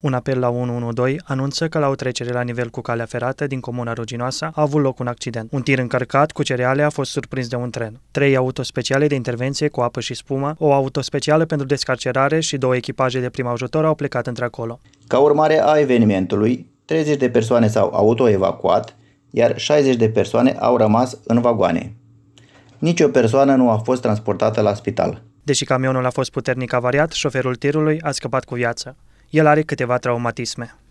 Un apel la 112 anunță că la o trecere la nivel cu calea ferată din comuna Ruginoasa a avut loc un accident. Un tir încărcat cu cereale a fost surprins de un tren. Trei autospeciale de intervenție cu apă și spumă, o autospecială pentru descarcerare și două echipaje de prim ajutor au plecat într-acolo. Ca urmare a evenimentului, 30 de persoane s-au autoevacuat, iar 60 de persoane au rămas în vagoane. Nici o persoană nu a fost transportată la spital. Deși camionul a fost puternic avariat, șoferul tirului a scăpat cu viață. El are câteva traumatisme.